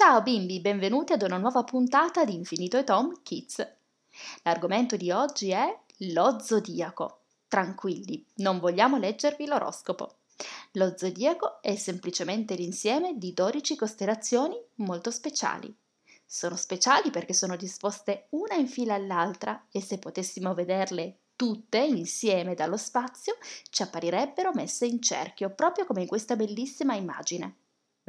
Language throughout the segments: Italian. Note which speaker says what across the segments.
Speaker 1: Ciao bimbi, benvenuti ad una nuova puntata di Infinito e Tom Kids. L'argomento di oggi è lo zodiaco. Tranquilli, non vogliamo leggervi l'oroscopo. Lo zodiaco è semplicemente l'insieme di 12 costellazioni molto speciali. Sono speciali perché sono disposte una in fila all'altra e se potessimo vederle tutte insieme dallo spazio ci apparirebbero messe in cerchio, proprio come in questa bellissima immagine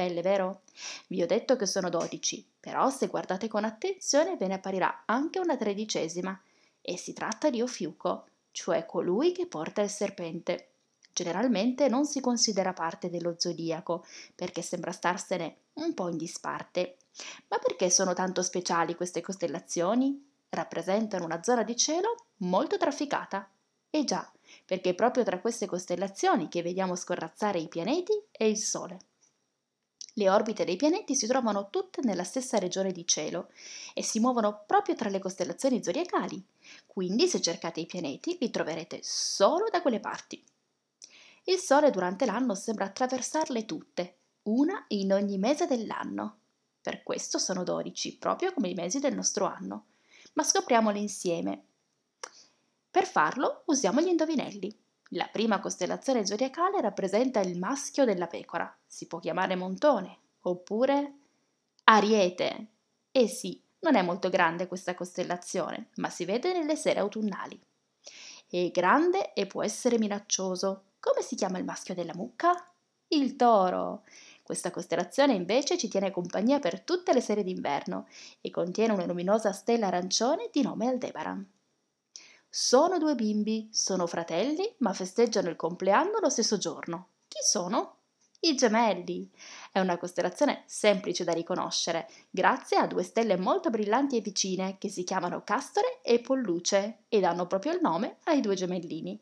Speaker 1: belle, vero? Vi ho detto che sono 12, però se guardate con attenzione ve ne apparirà anche una tredicesima, e si tratta di Ofiuco, cioè colui che porta il serpente. Generalmente non si considera parte dello zodiaco, perché sembra starsene un po' in disparte. Ma perché sono tanto speciali queste costellazioni? Rappresentano una zona di cielo molto trafficata. E già, perché è proprio tra queste costellazioni che vediamo scorrazzare i pianeti e il Sole. Le orbite dei pianeti si trovano tutte nella stessa regione di cielo e si muovono proprio tra le costellazioni zodiacali, quindi se cercate i pianeti li troverete solo da quelle parti. Il Sole durante l'anno sembra attraversarle tutte, una in ogni mese dell'anno. Per questo sono 12, proprio come i mesi del nostro anno. Ma scopriamole insieme. Per farlo usiamo gli indovinelli. La prima costellazione zodiacale rappresenta il maschio della pecora, si può chiamare montone, oppure ariete. Eh sì, non è molto grande questa costellazione, ma si vede nelle sere autunnali. È grande e può essere minaccioso. Come si chiama il maschio della mucca? Il toro. Questa costellazione invece ci tiene compagnia per tutte le sere d'inverno e contiene una luminosa stella arancione di nome Aldebaran. Sono due bimbi, sono fratelli, ma festeggiano il compleanno lo stesso giorno. Chi sono? I gemelli. È una costellazione semplice da riconoscere, grazie a due stelle molto brillanti e vicine che si chiamano Castore e Polluce e danno proprio il nome ai due gemellini.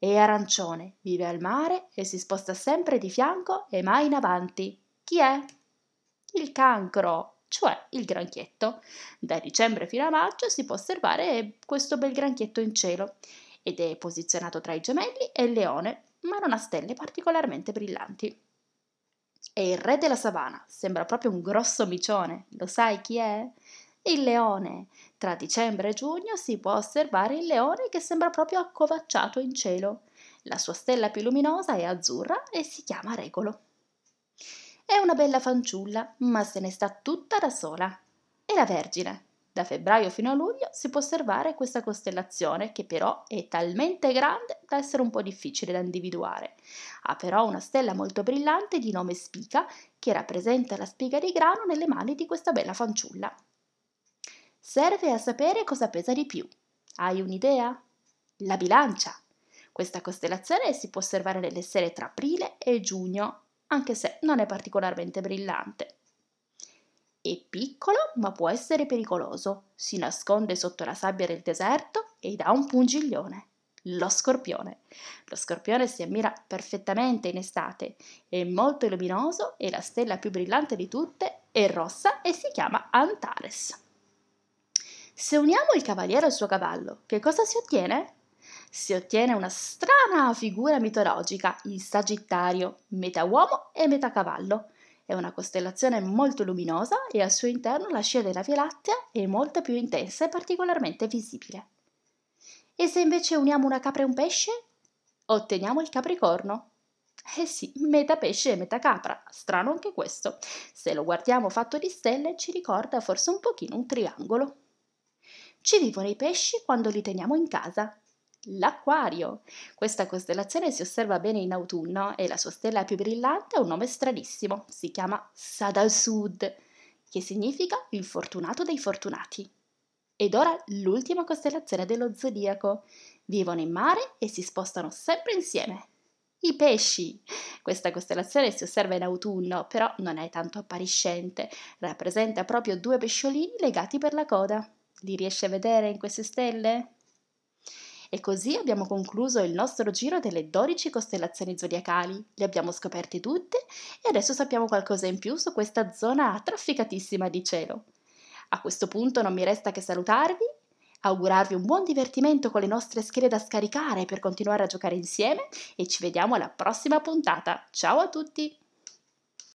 Speaker 1: E arancione, vive al mare e si sposta sempre di fianco e mai in avanti. Chi è? Il cancro cioè il granchietto. Da dicembre fino a maggio si può osservare questo bel granchietto in cielo ed è posizionato tra i gemelli e il leone, ma non ha stelle particolarmente brillanti. È il re della savana, sembra proprio un grosso micione, lo sai chi è? Il leone. Tra dicembre e giugno si può osservare il leone che sembra proprio accovacciato in cielo. La sua stella più luminosa è azzurra e si chiama Regolo è una bella fanciulla, ma se ne sta tutta da sola. È la Vergine? Da febbraio fino a luglio si può osservare questa costellazione, che però è talmente grande da essere un po' difficile da individuare. Ha però una stella molto brillante di nome Spica, che rappresenta la spiga di grano nelle mani di questa bella fanciulla. Serve a sapere cosa pesa di più. Hai un'idea? La bilancia. Questa costellazione si può osservare nelle sere tra aprile e giugno anche se non è particolarmente brillante. È piccolo, ma può essere pericoloso. Si nasconde sotto la sabbia del deserto e dà un pungiglione. Lo scorpione. Lo scorpione si ammira perfettamente in estate, è molto luminoso e la stella più brillante di tutte è rossa e si chiama Antares. Se uniamo il cavaliere al suo cavallo, che cosa si ottiene? si ottiene una strana figura mitologica, in Sagittario, metà uomo e metà cavallo. È una costellazione molto luminosa e al suo interno la scia della Via Lattea è molto più intensa e particolarmente visibile. E se invece uniamo una capra e un pesce? Otteniamo il Capricorno. Eh sì, metà pesce e metà capra, strano anche questo. Se lo guardiamo fatto di stelle ci ricorda forse un pochino un triangolo. Ci vivono i pesci quando li teniamo in casa, L'Aquario. Questa costellazione si osserva bene in autunno e la sua stella più brillante ha un nome stranissimo, si chiama Sadal Sud, che significa il fortunato dei fortunati. Ed ora l'ultima costellazione dello zodiaco. Vivono in mare e si spostano sempre insieme. I pesci. Questa costellazione si osserva in autunno, però non è tanto appariscente, rappresenta proprio due pesciolini legati per la coda. Li riesce a vedere in queste stelle? E così abbiamo concluso il nostro giro delle 12 costellazioni zodiacali. Le abbiamo scoperte tutte e adesso sappiamo qualcosa in più su questa zona trafficatissima di cielo. A questo punto non mi resta che salutarvi, augurarvi un buon divertimento con le nostre schede da scaricare per continuare a giocare insieme e ci vediamo alla prossima puntata. Ciao a tutti!